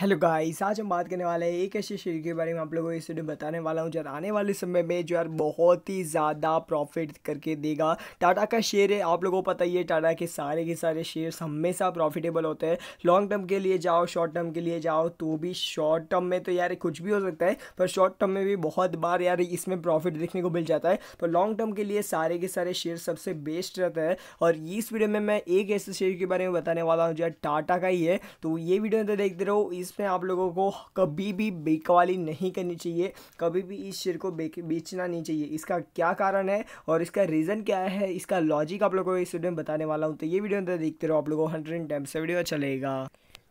hello guys आज हम बात करने वाले हैं एक ऐसे शेयर के बारे में आप लोगों को इस वीडियो बताने वाला हूँ जो आने वाले समय में जो यार बहुत ही ज़्यादा प्रॉफिट करके देगा टाटा का शेयर है आप लोगों को पता ही है टाटा के सारे के सारे शेयर्स हमेशा प्रॉफिटेबल होते हैं लॉन्ग टर्म के लिए जाओ शॉर्ट टर्म के लिए जाओ तो भी शॉर्ट टर्म में तो यार कुछ भी हो सकता है पर शॉर्ट टर्म में भी बहुत बार यार इसमें प्रॉफिट देखने को मिल जाता है पर लॉन्ग टर्म के लिए सारे के सारे शेयर सबसे बेस्ट रहता है और इस वीडियो में मैं एक ऐसे शेयर के बारे में बताने वाला हूँ जो टाटा का ही है तो ये वीडियो तो देखते रहो इसमें आप लोगों को कभी भी बेकवाली नहीं करनी चाहिए कभी भी इस शेयर को बेचना नहीं चाहिए इसका क्या कारण है और इसका रीज़न क्या है इसका लॉजिक आप लोगों को इस वीडियो में बताने वाला हूँ तो ये वीडियो अंदर देखते रहो आप लोगों को हंड्रेड टाइम से वीडियो चलेगा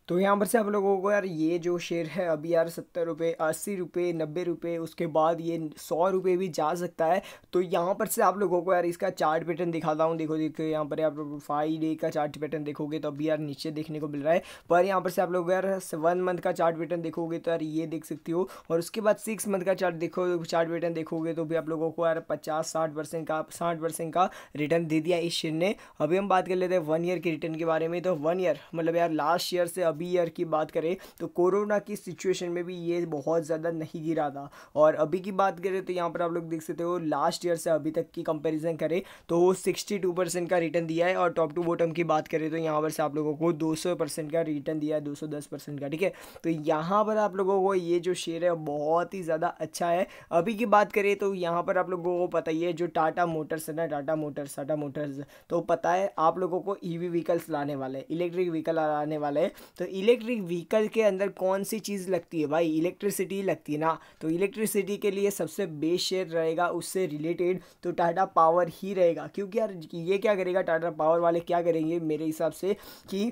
तो यहाँ पर से आप लोगों को यार ये जो शेयर है अभी यार सत्तर रुपये अस्सी रुपये नब्बे रुपये उसके बाद ये सौ रुपये भी जा सकता है तो यहाँ पर से आप लोगों को यार इसका चार्ट पैटर्न दिखाता हूँ देखो देखो यहाँ पर आप लोग फाइव डे का चार्ट पैटर्न देखोगे तो अभी यार नीचे देखने को मिल रहा है पर यहाँ पर से आप लोग यार वन मंथ का चार्ट पैटर्न देखोगे तो यार ये देख सकती हो और उसके बाद सिक्स मंथ का चार्ट देखो चार्ट पैटर्न देखोगे तो भी आप लोगों को यार पचास साठ परसेंट का साठ परसेंट का रिटर्न दे दिया इस शेयर ने अभी हम बात कर लेते हैं वन ईयर के रिटर्न के बारे में तो वन ईयर मतलब यार लास्ट ईयर से अभी ईयर की बात करें तो कोरोना की सिचुएशन में भी ये बहुत ज़्यादा नहीं गिरा था और अभी की बात करें तो यहाँ पर आप लोग देख सकते हो लास्ट ईयर से अभी तक की कंपेरिजन करें तो वो सिक्सटी का रिटर्न दिया है और टॉप टू बॉटम की बात करें तो यहाँ पर से आप लोगों को दो का रिटर्न दिया है दो का ठीक है तो यहाँ पर आप लोगों को ये जो शेयर है बहुत ही ज़्यादा अच्छा है अभी की बात करें तो यहाँ पर आप लोगों को पता ही है जो टाटा मोटर्स है ना टाटा मोटर्स टाटा मोटर्स तो पता है आप लोगों को ईवी e व्हीकल्स लाने वाले हैं इलेक्ट्रिक व्हीकल लाने वाले हैं तो तो इलेक्ट्रिक व्हीकल के अंदर कौन सी चीज़ लगती है भाई इलेक्ट्रिसिटी लगती है ना तो इलेक्ट्रिसिटी के लिए सबसे बेस्ट शेयर रहेगा उससे रिलेटेड तो टाटा पावर ही रहेगा क्योंकि यार ये क्या करेगा टाटा पावर वाले क्या करेंगे मेरे हिसाब से कि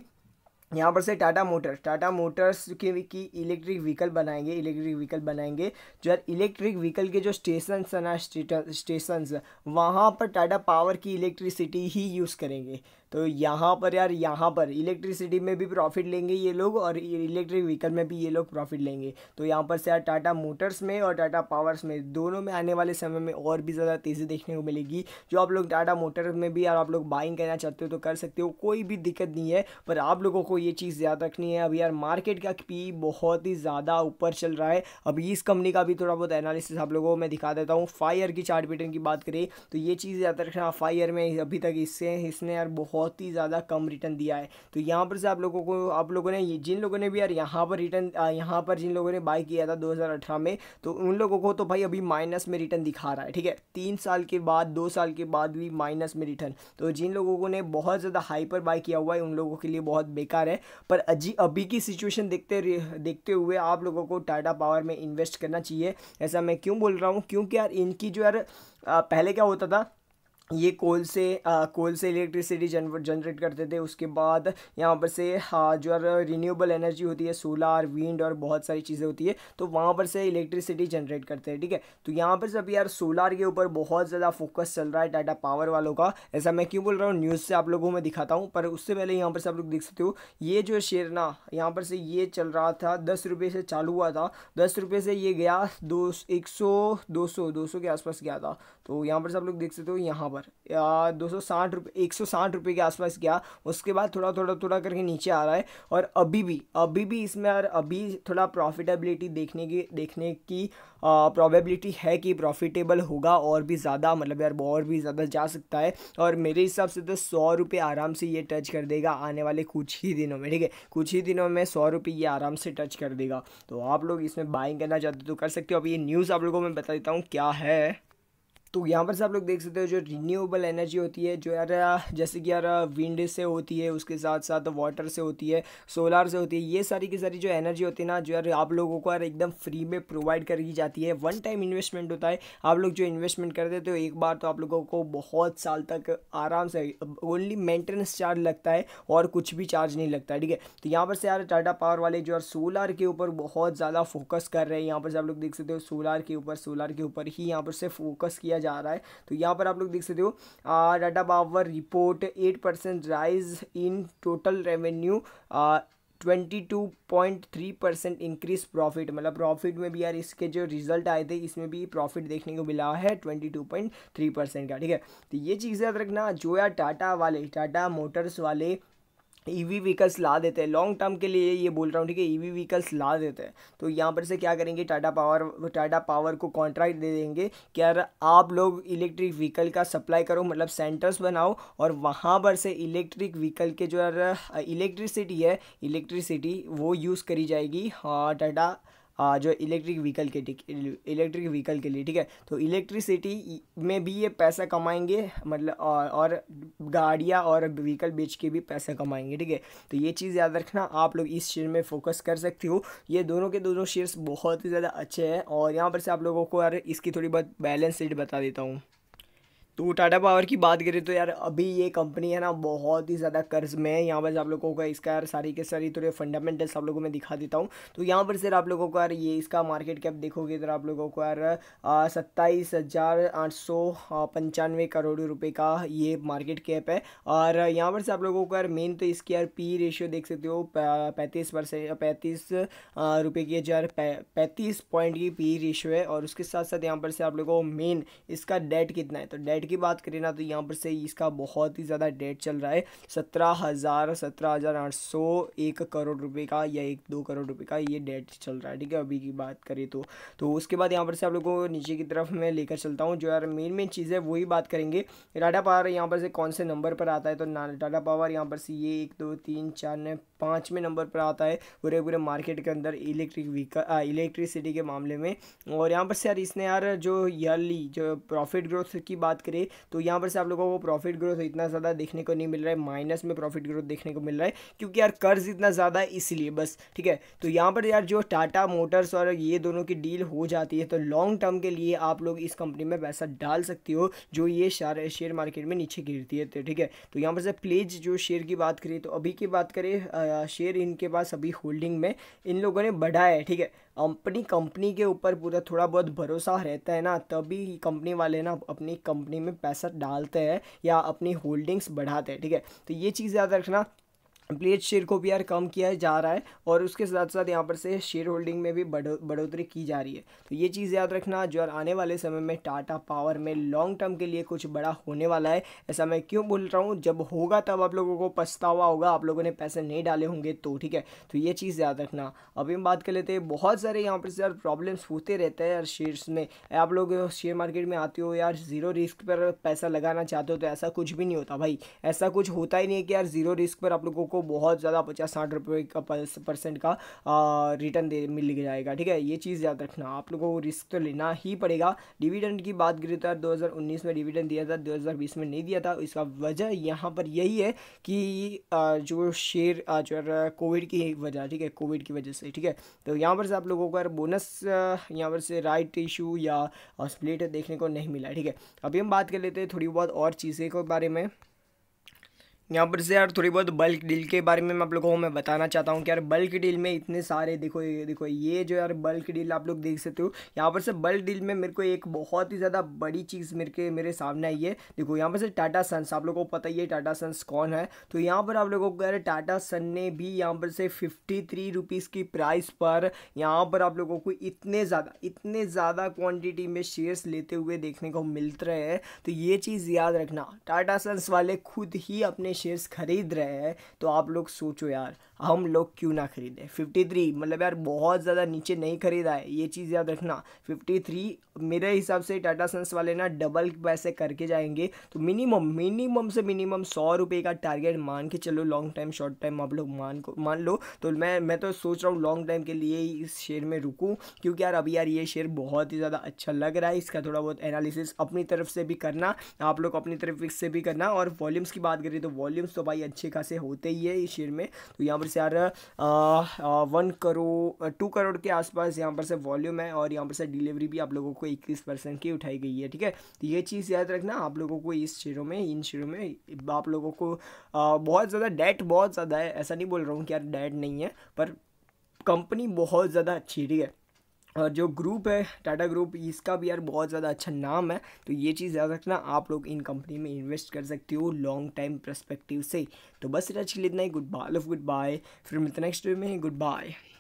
यहाँ पर से टाटा मोटर्स टाटा मोटर्स के की इलेक्ट्रिक व्हीकल बनाएंगे इलेक्ट्रिक व्हीकल बनाएंगे जो यार इलेक्ट्रिक व्हीकल के जो स्टेशन है ना स्टेशन वहाँ पर टाटा पावर की इलेक्ट्रिसिटी ही यूज़ करेंगे तो यहाँ पर यार यहाँ पर इलेक्ट्रिसिटी में भी प्रॉफिट लेंगे ये लोग और इलेक्ट्रिक व्हीकल में भी ये लोग प्रॉफिट लेंगे तो यहाँ पर से यार टाटा मोटर्स में और टाटा पावर्स में दोनों में आने वाले समय में और भी ज़्यादा तेज़ी देखने को मिलेगी जो आप लोग टाटा मोटर्स में भी यार आप लोग बाइंग करना चाहते हो तो कर सकते हो कोई भी दिक्कत नहीं है पर आप लोगों को ये चीज़ याद रखनी है अभी यार मार्केट का पी बहुत ही ज़्यादा ऊपर चल रहा है अभी इस कंपनी का भी थोड़ा बहुत एनालिसिस आप लोगों को मैं दिखा देता हूँ फायर की चार्ट पैटर्न की बात करें तो ये चीज़ याद रखना फायर में अभी तक इससे इसने यार बहुत ही ज़्यादा कम रिटर्न दिया है तो यहाँ पर से आप लोगों को आप लोगों ने जिन लोगों ने भी यार यहाँ पर रिटर्न यहाँ पर जिन लोगों ने बाय किया था 2018 में तो उन लोगों को तो भाई अभी माइनस में रिटर्न दिखा रहा है ठीक है तीन साल के बाद दो साल के बाद भी माइनस में रिटर्न तो जिन लोगों ने बहुत ज़्यादा हाई पर बाय किया हुआ है उन लोगों के लिए बहुत बेकार है पर अजी अभी की सिचुएशन देखते देखते हुए आप लोगों को टाटा पावर में इन्वेस्ट करना चाहिए ऐसा मैं क्यों बोल रहा हूँ क्योंकि यार इनकी जो यार पहले क्या होता था ये कोल से आ, कोल से इलेक्ट्रिसिटी जनरेट करते थे उसके बाद यहाँ पर से हाँ जो रिन्यूएबल एनर्जी होती है सोलार विंड और बहुत सारी चीज़ें होती है तो वहाँ पर से इलेक्ट्रिसिटी जनरेट करते हैं ठीक है तो यहाँ पर से अभी यार सोलार के ऊपर बहुत ज़्यादा फोकस चल रहा है टाटा पावर वालों का ऐसा मैं क्यों बोल रहा हूँ न्यूज़ से आप लोगों को मैं दिखाता हूँ पर उससे पहले यहाँ पर से आप लोग देख सकते हो ये जो शेयर ना यहाँ पर से ये चल रहा था दस रुपये से चालू हुआ था दस रुपये से ये गया दो एक सौ दो सौ दो सौ के आसपास गया था तो यहाँ पर से आप लोग देख सकते हो यहाँ बराबर दो सौ साठ रुपये एक सौ साठ रुपये के आसपास गया उसके बाद थोड़ा थोड़ा थोड़ा करके नीचे आ रहा है और अभी भी अभी भी इसमें यार अभी थोड़ा प्रॉफिटेबिलिटी देखने की देखने की प्रॉबेबिलिटी है कि प्रॉफिटेबल होगा और भी ज़्यादा मतलब यार और भी ज़्यादा जा सकता है और मेरे हिसाब से तो सौ रुपये आराम से ये टच कर देगा आने वाले कुछ ही दिनों में ठीक है कुछ ही दिनों में सौ रुपये ये आराम से टच कर देगा तो आप लोग इसमें बाइंग करना चाहते तो कर सकते हो अब ये न्यूज़ आप लोगों को मैं बता देता हूँ क्या है तो यहाँ पर से आप लोग देख सकते हो जो रिन्यूएबल एनर्जी होती है जो यार जैसे कि यार विंड से होती है उसके साथ साथ वाटर से होती है सोलार से होती है ये सारी की सारी जो एनर्जी होती है ना जो यार आप लोगों को यार एकदम फ्री में प्रोवाइड करी जाती है वन टाइम इन्वेस्टमेंट होता है आप लोग जो इन्वेस्टमेंट करते हो तो एक बार तो आप लोगों को बहुत साल तक आराम से ओनली मेंटेनेंस चार्ज लगता है और कुछ भी चार्ज नहीं लगता ठीक है तो यहाँ पर से यार टाटा पावर वाले जो यार सोलार के ऊपर बहुत ज़्यादा फोकस कर रहे हैं यहाँ पर से आप लोग देख सकते हो सोलार के ऊपर सोलार के ऊपर ही यहाँ पर से फोकस किया जा रहा है तो यहाँ पर आप लोग देख सकते हो Tata power report eight percent rise in total revenue twenty two point three percent increase profit मतलब प्रॉफिट में भी यार इसके जो रिजल्ट आए थे इसमें भी प्रॉफिट देखने को मिला है twenty two point three percent का ठीक है तो ये चीज़ याद रखना जो यार टाटा वाले टाटा मोटर्स वाले ईवी e व्हीकल्स ला देते हैं लॉन्ग टर्म के लिए ये बोल रहा हूँ ठीक है ईवी e व्हीकल्स ला देते हैं तो यहाँ पर से क्या करेंगे टाटा पावर टाटा पावर को कॉन्ट्रैक्ट दे देंगे कि यार आप लोग इलेक्ट्रिक व्हीकल का सप्लाई करो मतलब सेंटर्स बनाओ और वहाँ पर से इलेक्ट्रिक व्हीकल के जो यार इलेक्ट्रिसिटी है इलेक्ट्रिसिटी वो यूज़ करी जाएगी टाटा हाँ, जो इलेक्ट्रिक व्हीकल के इलेक्ट्रिक व्हीकल के लिए ठीक है तो इलेक्ट्रिसिटी में भी ये पैसा कमाएंगे मतलब और, और गाड़ियाँ और व्हीकल बेच के भी पैसा कमाएंगे ठीक है तो ये चीज़ याद रखना आप लोग इस शेयर में फोकस कर सकते हो ये दोनों के दोनों शेयर्स बहुत ही ज़्यादा अच्छे हैं और यहाँ पर से आप लोगों को यार इसकी थोड़ी बहुत बैलेंस शीट बता देता हूँ तो टाटा पावर की बात करें तो यार अभी ये कंपनी है ना बहुत ही ज़्यादा कर्ज में है यहाँ पर आप लोगों का इसका यार सारी के सारी थोड़े फंडामेंटल्स आप लोगों को मैं दिखा देता हूँ तो यहाँ पर सर आप लोगों को यार ये इसका मार्केट कैप देखोगे तो आप लोगों को यार सत्ताईस हज़ार आठ सौ पंचानवे करोड़ रुपये का ये मार्केट कैप है और यहाँ पर से आप लोगों को यार मेन तो इसकी यार पी रेशियो देख सकते हो पैंतीस परसेंट पैंतीस रुपये की हज़ार पैंतीस पॉइंट की पी रेशियो है और उसके साथ साथ यहाँ पर से आप लोगों को मेन इसका डेट कितना है तो डेट डेट की बात करें ना तो यहाँ पर से इसका बहुत ही ज़्यादा डेट चल रहा है सत्रह हज़ार सत्रह हज़ार आठ सौ एक करोड़ रुपए का या एक दो करोड़ रुपए का ये डेट चल रहा है ठीक है अभी की बात करें तो तो उसके बाद यहाँ पर से आप लोगों को नीचे की तरफ मैं लेकर चलता हूँ जो यार मेन मेन चीज है वही बात करेंगे टाटा पावर यहाँ पर से कौन से नंबर पर आता है तो टाटा पावर यहाँ पर से ये एक दो तीन चार पाँचवें नंबर पर आता है पूरे पूरे मार्केट के अंदर इलेक्ट्रिक व्हीकल इलेक्ट्रिसिटी के मामले में और यहाँ पर से यार इसने यार जो ईयरली जो प्रॉफिट ग्रोथ की बात करें तो यहाँ पर से आप लोगों को प्रॉफिट ग्रोथ इतना ज़्यादा देखने को नहीं मिल रहा है माइनस में प्रॉफिट ग्रोथ देखने को मिल रहा है क्योंकि यार कर्ज इतना ज़्यादा है इसीलिए बस ठीक है तो यहाँ पर यार जो टाटा मोटर्स और ये दोनों की डील हो जाती है तो लॉन्ग टर्म के लिए आप लोग इस कंपनी में पैसा डाल सकती हो जो ये शेयर मार्केट में नीचे गिरती है तो ठीक है तो यहाँ पर से प्लेज जो शेयर की बात करें तो अभी की बात करें शेयर इनके पास अभी होल्डिंग में इन लोगों ने बढ़ाया है ठीक है अपनी कंपनी के ऊपर पूरा थोड़ा बहुत भरोसा रहता है ना तभी कंपनी वाले ना अपनी कंपनी में पैसा डालते हैं या अपनी होल्डिंग्स बढ़ाते हैं ठीक है तो ये चीज़ याद रखना प्लेट शेयर को भी यार कम किया जा रहा है और उसके साथ साथ यहाँ पर से शेयर होल्डिंग में भी बढ़ो बढ़ोतरी की जा रही है तो ये चीज़ याद रखना जो यार आने वाले समय में टाटा पावर में लॉन्ग टर्म के लिए कुछ बड़ा होने वाला है ऐसा मैं क्यों बोल रहा हूँ जब होगा तब आप लोगों को पछतावा होगा आप लोगों ने पैसे नहीं डाले होंगे तो ठीक है तो ये चीज़ याद रखना अभी हम बात कर लेते हैं बहुत सारे यहाँ पर से यार प्रॉब्लम्स होते रहते हैं यार शेयर्स में आप लोग शेयर मार्केट में आते हो यार ज़ीरो रिस्क पर पैसा लगाना चाहते हो तो ऐसा कुछ भी नहीं होता भाई ऐसा कुछ होता ही नहीं है कि यार ज़ीरो रिस्क पर आप लोगों को को बहुत ज़्यादा पचास साठ रुपये का परसेंट का रिटर्न दे मिल जाएगा ठीक है ये चीज़ याद रखना आप लोगों को रिस्क तो लेना ही पड़ेगा डिविडेंड की बात करें तो दो में डिविडेंड दिया था दो में नहीं दिया था इसका वजह यहाँ पर यही है कि जो शेयर जो कोविड की वजह ठीक है कोविड की वजह से ठीक है तो यहाँ पर से आप लोगों को बोनस यहाँ पर से राइट इशू या स्प्लिट देखने को नहीं मिला ठीक है अभी हम बात कर लेते हैं थोड़ी बहुत और चीज़ें के बारे में यहाँ पर से यार थोड़ी बहुत बल्क डील के बारे में मैं आप लोगों को मैं बताना चाहता हूँ कि यार बल्क डील में इतने सारे देखो ये देखो ये जो यार बल्क डील आप लोग देख सकते हो यहाँ पर से बल्क डील में मेरे को एक बहुत ही ज़्यादा बड़ी चीज़ मेरे के मेरे सामने आई है देखो यहाँ पर से टाटा सन्स आप लोगों को पता ही है टाटा सन्स कौन है तो यहाँ पर आप लोगों को यार टाटा सन ने भी यहाँ पर से फिफ्टी थ्री रुपीज़ की प्राइस पर यहाँ पर आप लोगों को इतने ज़्यादा इतने ज़्यादा क्वान्टिटी में शेयर्स लेते हुए देखने को मिलते रहे हैं तो ये चीज़ याद रखना टाटा सन्स वाले खुद ही अपने शेयर्स खरीद रहे हैं तो आप लोग सोचो यार हम लोग क्यों ना खरीदें 53 मतलब यार बहुत ज़्यादा नीचे नहीं खरीदा है ये चीज़ याद रखना 53 मेरे हिसाब से टाटा सन्स वाले ना डबल पैसे करके जाएंगे तो मिनिमम मिनिमम से मिनिमम सौ रुपये का टारगेट मान के चलो लॉन्ग टाइम शॉर्ट टाइम आप लोग मान को मान लो तो मैं मैं तो सोच रहा हूँ लॉन्ग टाइम के लिए ही इस शेयर में रुकूँ क्योंकि यार अभी यार ये शेयर बहुत ही ज़्यादा अच्छा लग रहा है इसका थोड़ा बहुत एनालिसिस अपनी तरफ से भी करना आप लोग अपनी तरफ से भी करना और वॉल्यूम्स की बात करें तो वॉल्यूम्स तो भाई अच्छे खासे होते ही है इस शेयर में तो यहाँ पर से यार वन करोड़ टू करोड़ के आसपास यहाँ पर से वॉल्यूम है और यहाँ पर से डिलीवरी भी आप लोगों को इक्कीस परसेंट की उठाई गई है ठीक है तो ये चीज़ याद रखना आप लोगों को इस शेयरों में इन शेयरों में आप लोगों को आ, बहुत ज़्यादा डेट बहुत ज़्यादा है ऐसा नहीं बोल रहा हूँ कि यार डेट नहीं है पर कंपनी बहुत ज़्यादा अच्छी ठीक है और जो ग्रुप है टाटा ग्रुप इसका भी यार बहुत ज़्यादा अच्छा नाम है तो ये चीज़ याद रखना आप लोग इन कंपनी में इन्वेस्ट कर सकते हो लॉन्ग टाइम परस्पेक्टिव से तो बस आज के इतना ही goodbye love goodbye फिर मिलते नेक्स्ट वीडियो में गुड बाय